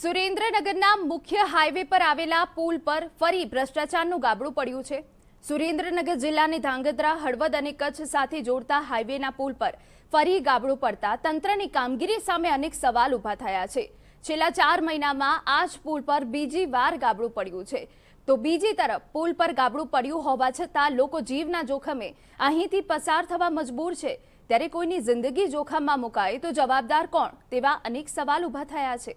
સુરેન્દ્રનગરના મુખ્ય હાઈવે પર આવેલા પુલ પર ફરી ભ્રષ્ટાચારનું ગાબડું પડ્યું છે સુરેન્દ્રનગર જિલ્લાની ધાંગધ્રા હળવદ અને કચ્છ સાથે જોડતા હાઈવેના પુલ પર ફરી ગાબડું પડતા તંત્રની કામગીરી સામે અનેક સવાલ ઊભા થયા છે છેલ્લા ચાર મહિનામાં આ જ પુલ પર બીજી વાર ગાબડું પડ્યું છે તો બીજી તરફ પુલ પર ગાબડું પડ્યું હોવા છતાં લોકો જીવના જોખમે અહીંથી પસાર થવા મજબૂર છે ત્યારે કોઈની જિંદગી જોખમમાં મુકાય તો જવાબદાર કોણ તેવા અનેક સવાલ ઊભા થયા છે